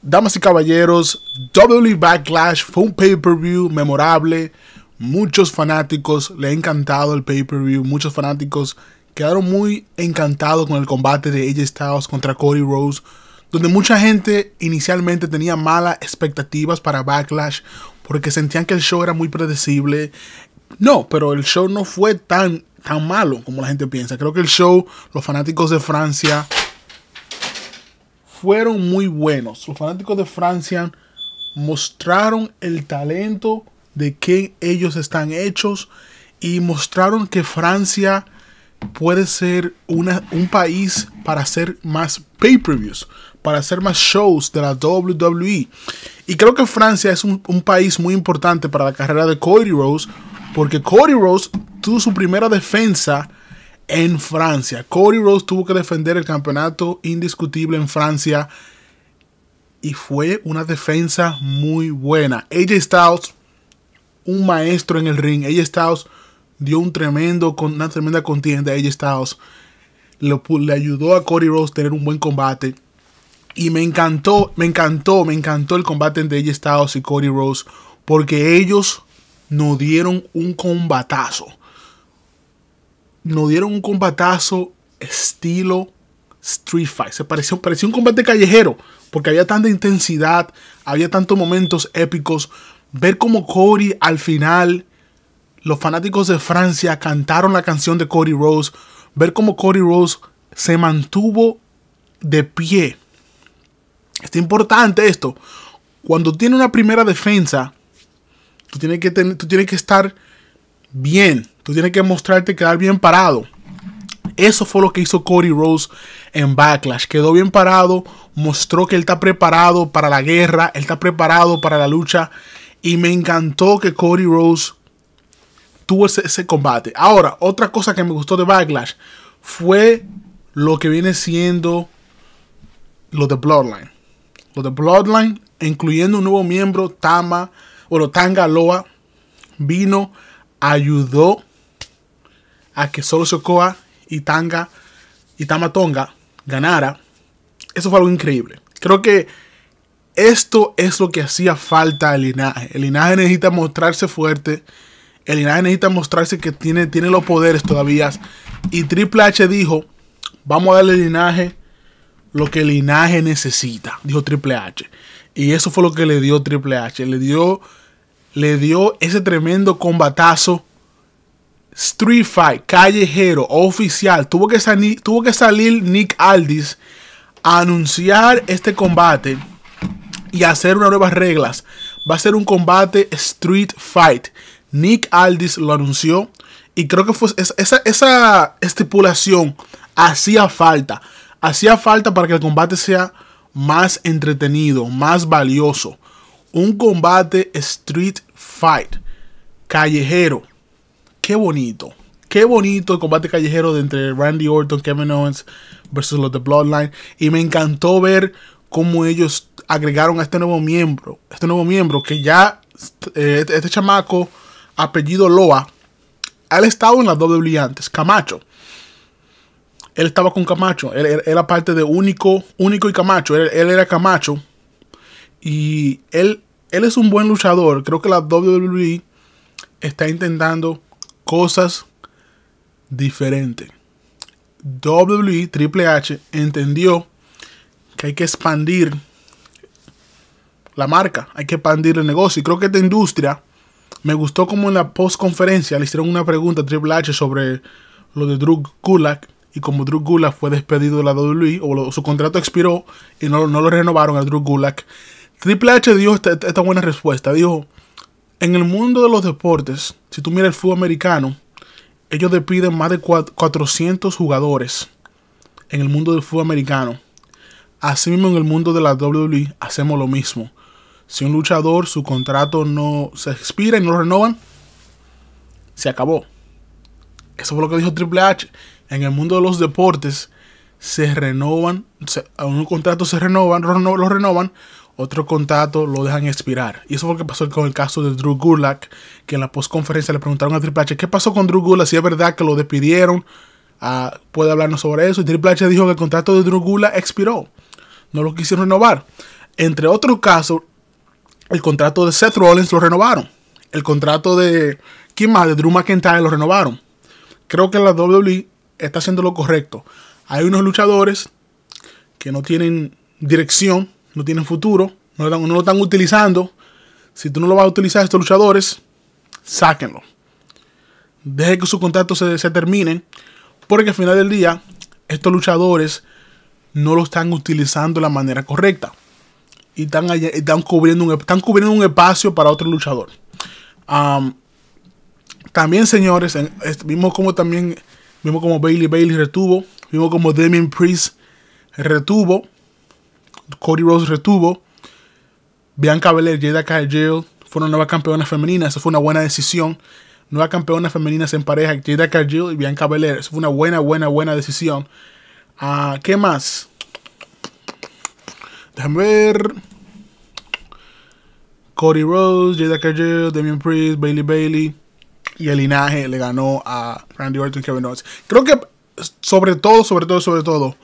Damas y caballeros, WWE Backlash fue un pay-per-view memorable. Muchos fanáticos le han encantado el pay-per-view. Muchos fanáticos quedaron muy encantados con el combate de AJ Styles contra Cody Rose. Donde mucha gente inicialmente tenía malas expectativas para Backlash porque sentían que el show era muy predecible. No, pero el show no fue tan, tan malo como la gente piensa. Creo que el show, los fanáticos de Francia fueron muy buenos. Los fanáticos de Francia mostraron el talento de que ellos están hechos y mostraron que Francia puede ser una, un país para hacer más pay-per-views, para hacer más shows de la WWE. Y creo que Francia es un, un país muy importante para la carrera de Cody Rose, porque Cody Rose tuvo su primera defensa en Francia. Cody Rhodes tuvo que defender el campeonato indiscutible en Francia y fue una defensa muy buena. AJ Styles, un maestro en el ring. AJ Styles dio un tremendo, una tremenda contienda. AJ Styles le, le ayudó a Cody Rhodes tener un buen combate. Y me encantó, me encantó, me encantó el combate entre AJ Styles y Cody Rhodes porque ellos nos dieron un combatazo nos dieron un combatazo estilo Street Fight. Se pareció, pareció un combate callejero, porque había tanta intensidad, había tantos momentos épicos. Ver como Cody al final, los fanáticos de Francia cantaron la canción de Cody Rose, ver cómo Cody Rose se mantuvo de pie. Es importante esto. Cuando tiene una primera defensa, tú tienes que, tú tienes que estar bien Tú tienes que mostrarte quedar bien parado. Eso fue lo que hizo Cody Rose en Backlash. Quedó bien parado, mostró que él está preparado para la guerra, él está preparado para la lucha. Y me encantó que Cody Rose tuvo ese, combate. Ahora, otra cosa que me gustó de Backlash fue lo que viene siendo lo de Bloodline. Lo de Bloodline, incluyendo un nuevo miembro, Tama, bueno, Loa. vino, ayudó a que solo Sokoa y Tanga y Tamatonga ganara, eso fue algo increíble. Creo que esto es lo que hacía falta al linaje. El linaje necesita mostrarse fuerte. El linaje necesita mostrarse que tiene, tiene los poderes todavía. Y Triple H dijo, vamos a darle al linaje lo que el linaje necesita, dijo Triple H. Y eso fue lo que le dio Triple H. Le dio, le dio ese tremendo combatazo Street Fight, callejero, oficial. Tuvo que, salir, tuvo que salir Nick Aldis a anunciar este combate y hacer unas nuevas reglas. Va a ser un combate Street Fight. Nick Aldis lo anunció y creo que fue esa, esa estipulación hacía falta. Hacía falta para que el combate sea más entretenido, más valioso. Un combate Street Fight, callejero qué bonito. Qué bonito el combate callejero de entre Randy Orton, Kevin Owens versus los de Bloodline. Y me encantó ver cómo ellos agregaron a este nuevo miembro. Este nuevo miembro que ya, eh, este, este chamaco, apellido Loa, él estaba en la WWE antes, Camacho. Él estaba con Camacho. Él, era parte de Único, Único y Camacho. Él, era Camacho. Y él, él es un buen luchador. Creo que la WWE está intentando cosas diferentes. WWE Triple H entendió que hay que expandir la marca, hay que expandir el negocio. Y creo que esta industria me gustó como en la postconferencia le hicieron una pregunta a Triple H sobre lo de Drew Gulak. Y como Drew Gulak fue despedido de la WWE, o su contrato expiró y no, lo renovaron a Drew Gulak, Triple H dio esta buena respuesta. Dijo, en el mundo de los deportes, si tú miras el fútbol americano, ellos despiden más de 400 jugadores en el mundo del fútbol americano. Asimismo, en el mundo de la WWE hacemos lo mismo. Si un luchador su contrato no se expira y no lo renovan, se acabó. Eso fue lo que dijo Triple H. En el mundo de los deportes se renovan, un contrato se renovan, lo renovan otro contrato lo dejan expirar. Y eso fue lo que pasó con el caso de Drew Gulak, que en la postconferencia le preguntaron a Triple H, ¿qué pasó con Drew Gulak? Si es verdad que lo despidieron, ah, puede hablarnos sobre eso. Y Triple H dijo que el contrato de Drew Gulak expiró, no lo quisieron renovar. Entre otros casos, el contrato de Seth Rollins lo renovaron. El contrato de, ¿quién De Drew McIntyre lo renovaron. Creo que la WWE está haciendo lo correcto. Hay unos luchadores que no tienen dirección no tienen futuro, no lo, están utilizando. Si tú no lo vas a utilizar, estos luchadores, sáquenlo. Deje que sus contratos se, terminen, porque al final del día, estos luchadores no lo están utilizando de la manera correcta. Y están, están, cubriendo, un, están cubriendo un espacio para otro luchador. también, señores, vimos como también vimos como Bailey Bailey retuvo, vimos como Damien Priest retuvo, Cody Rose retuvo. Bianca Belair, Jada Cargill fueron nuevas campeonas femeninas. Eso fue una buena decisión. Nuevas campeonas femeninas en pareja, Jada Cargill y Bianca Belair. Eso fue una buena, buena, buena decisión. Ah, ¿Qué más? Déjame ver. Cody Rose, Jada Cargill, Damian Priest, Bailey Bailey. Y el linaje le ganó a Randy Orton y Kevin Owens. Creo que sobre todo, sobre todo, sobre todo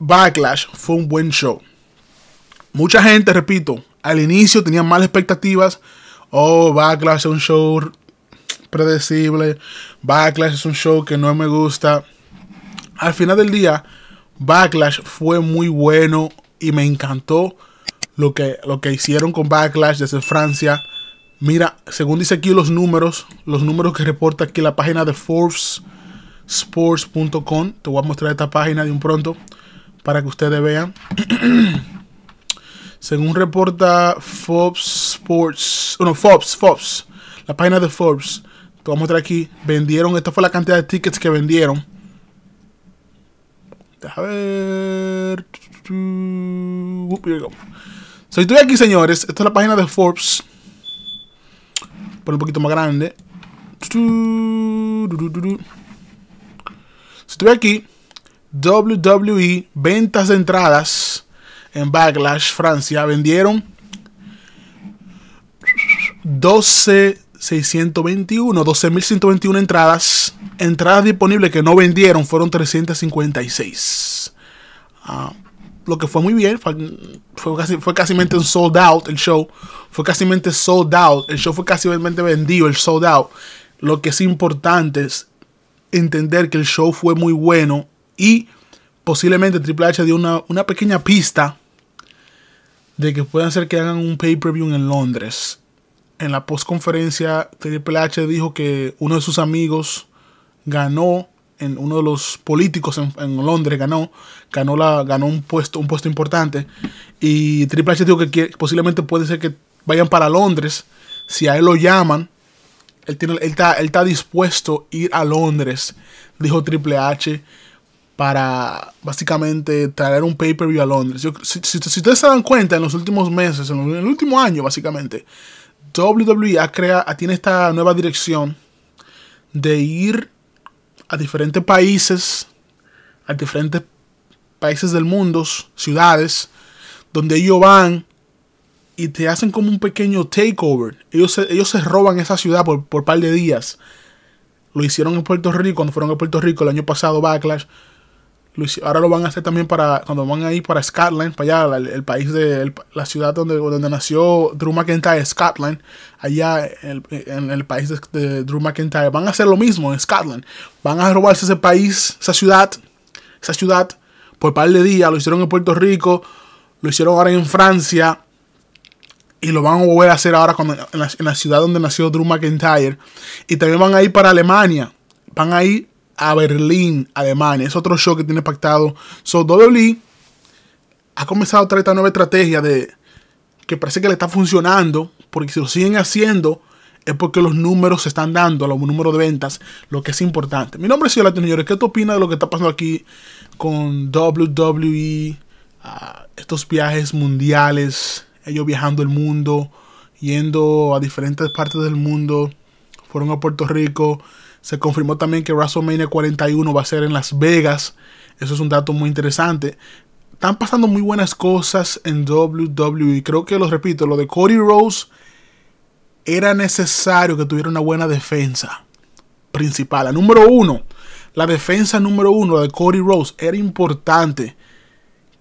Backlash fue un buen show. Mucha gente, repito, al inicio tenía malas expectativas. Oh, Backlash es un show predecible. Backlash es un show que no me gusta. Al final del día, Backlash fue muy bueno y me encantó lo que, lo que hicieron con Backlash desde Francia. Mira, según dice aquí los números, los números que reporta aquí la página de ForbesSports.com. Te voy a mostrar esta página de un pronto para que ustedes vean. Según reporta Forbes Sports, bueno Forbes, Forbes, la página de Forbes, te voy a mostrar aquí, vendieron, esta fue la cantidad de tickets que vendieron. Déjame ver. estoy aquí, señores. Esta es la página de Forbes. Por un poquito más grande. Si estoy aquí, WWE, ventas de entradas en Backlash Francia vendieron 12,621, 12,121 entradas. Entradas disponibles que no vendieron fueron 356. Ah, lo que fue muy bien, fue, fue casi, fue casi un sold out el show, fue casi sold out, el show fue casi vendido, el sold out. Lo que es importante es entender que el show fue muy bueno y posiblemente Triple H dio una, una pequeña pista de que puedan ser que hagan un pay-per-view en Londres. En la postconferencia, Triple H dijo que uno de sus amigos ganó, en uno de los políticos en, Londres ganó, ganó, la, ganó un, puesto, un puesto importante. Y Triple H dijo que, posiblemente puede ser que vayan para Londres. Si a él lo llaman, él, tiene, está, él está dispuesto a ir a Londres, dijo Triple H para básicamente traer un pay-per-view a Londres. si, ustedes se dan cuenta, en los últimos meses, en, el último año básicamente, WWE ha crea, tiene esta nueva dirección de ir a diferentes países, a diferentes países del mundo, ciudades, donde ellos van y te hacen como un pequeño takeover. Ellos se, ellos se roban esa ciudad por, por par de días. Lo hicieron en Puerto Rico, cuando fueron a Puerto Rico el año pasado, Backlash ahora lo van a hacer también para cuando van a ir para Scotland, para allá, el, país de la ciudad donde, donde nació Drew McIntyre, Scotland, allá en, el, país de, Drew McIntyre. Van a hacer lo mismo en Scotland. Van a robarse ese país, esa ciudad, esa ciudad por un par de días. Lo hicieron en Puerto Rico, lo hicieron ahora en Francia y lo van a volver a hacer ahora en, la, ciudad donde nació Drew McIntyre. Y también van a ir para Alemania. Van a ir a Berlín, Alemania. Es otro show que tiene pactado. So, WWE ha comenzado a traer esta nueva estrategia de que parece que le está funcionando, porque si lo siguen haciendo es porque los números se están dando, los números de ventas, lo que es importante. Mi nombre es Latino Señores. ¿Qué te opinas de lo que está pasando aquí con WWE? Ah, estos viajes mundiales, ellos viajando el mundo, yendo a diferentes partes del mundo, fueron a Puerto Rico se confirmó también que WrestleMania 41 va a ser en Las Vegas. Eso es un dato muy interesante. Están pasando muy buenas cosas en WWE. Creo que los repito, lo de Cody Rose era necesario que tuviera una buena defensa principal. La número uno, la defensa número uno, la de Cody Rose, era importante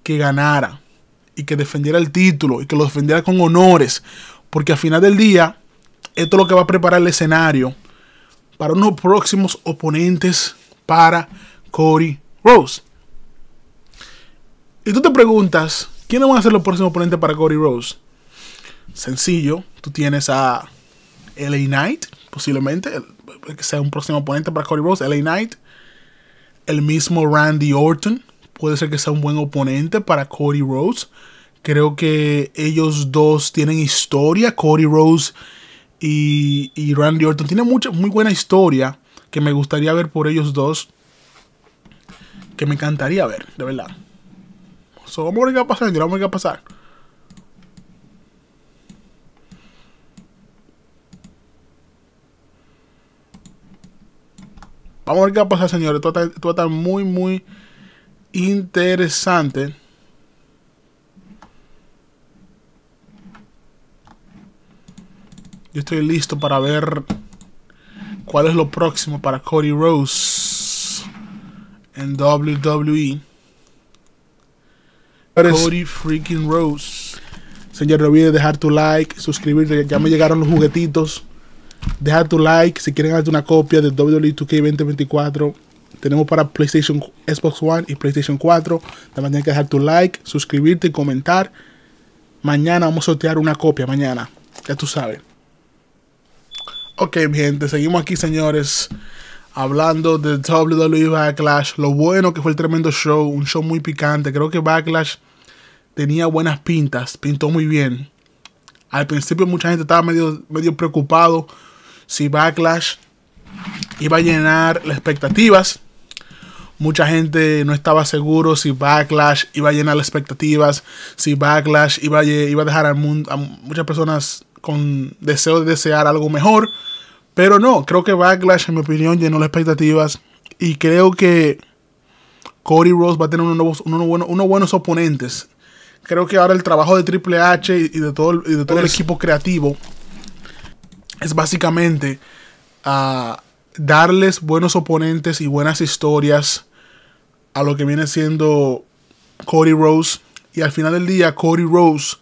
que ganara y que defendiera el título y que lo defendiera con honores. Porque al final del día, esto es lo que va a preparar el escenario para unos próximos oponentes para Cody Rose. Y tú te preguntas, ¿quiénes van a ser los próximos oponentes para Cody Rose? Sencillo, tú tienes a LA Knight, posiblemente, que sea un próximo oponente para Cody Rose, LA Knight. El mismo Randy Orton, puede ser que sea un buen oponente para Cody Rose. Creo que ellos dos tienen historia. Cody Rose y, Randy Orton. Tiene mucha, muy buena historia que me gustaría ver por ellos dos. Que me encantaría ver, de verdad. vamos a ver qué va a pasar, vamos a ver qué va a pasar. Vamos a ver qué va a pasar, señores. Esto va a estar muy, muy interesante. Yo estoy listo para ver cuál es lo próximo para Cody Rose en WWE. Cody freaking Rose. Señor, no olvides dejar tu like, suscribirte. Ya me llegaron los juguetitos. Dejar tu like si quieren darte una copia de WWE 2K 2024. Tenemos para PlayStation, Xbox One y PlayStation 4. También tienes que dejar tu like, suscribirte y comentar. Mañana vamos a sortear una copia. Mañana, ya tú sabes. Ok, gente, seguimos aquí, señores, hablando de WWE Backlash. Lo bueno que fue el tremendo show, un show muy picante. Creo que Backlash tenía buenas pintas, pintó muy bien. Al principio mucha gente estaba medio, medio preocupado si Backlash iba a llenar las expectativas. Mucha gente no estaba seguro si Backlash iba a llenar las expectativas, si Backlash iba a, iba a dejar al mundo, a muchas personas con deseo de desear algo mejor. Pero no, creo que Backlash, en mi opinión, llenó las expectativas. Y creo que Cody Rose va a tener unos, buenos, unos buenos oponentes. Creo que ahora el trabajo de Triple H y de todo, de todo el pues equipo creativo es básicamente a ah, darles buenos oponentes y buenas historias a lo que viene siendo Cody Rose. Y al final del día, Cody Rose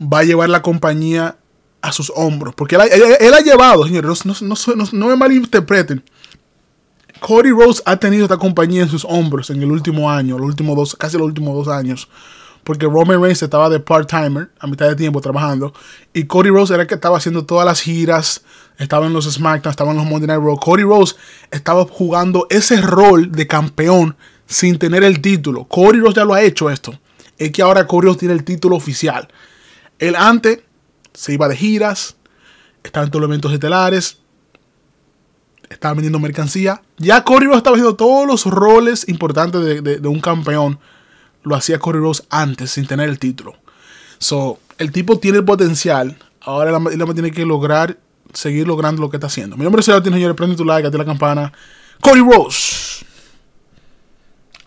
va a llevar la compañía a sus hombros. Porque él ha, llevado, señores, no, me malinterpreten. Cody Rose ha tenido esta compañía en sus hombros en el último año, los últimos dos, casi los últimos dos años. Porque Roman Reigns estaba de part-timer, a mitad de tiempo trabajando. Y Cody Rose era el que estaba haciendo todas las giras, estaba en los SmackDown, estaba en los Monday Night Raw. Cody Rose estaba jugando ese rol de campeón sin tener el título. Cody Rose ya lo ha hecho esto. Es que ahora Cody Rose tiene el título oficial. Él antes se iba de giras, estaba en todos los eventos estelares, estaba vendiendo mercancía. Ya Cory Rose estaba haciendo todos los roles importantes de, un campeón. Lo hacía Cory Rose antes, sin tener el título. So, el tipo tiene el potencial. Ahora él tiene que lograr seguir logrando lo que está haciendo. Mi nombre es Sebastián Señores. Prende tu like, activa la campana. Cory Rose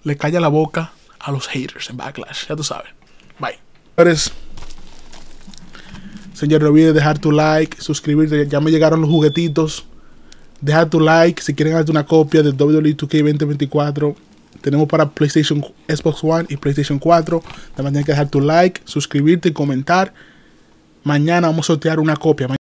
le calla la boca a los haters en Backlash. Ya tú sabes. Bye. Señor, no olvides dejar tu like, suscribirte. Ya me llegaron los juguetitos. Deja tu like si quieren darte una copia de WWE 2K 2024. Tenemos para PlayStation, Xbox One y PlayStation 4. También tienes que dejar tu like, suscribirte y comentar. Mañana vamos a sortear una copia.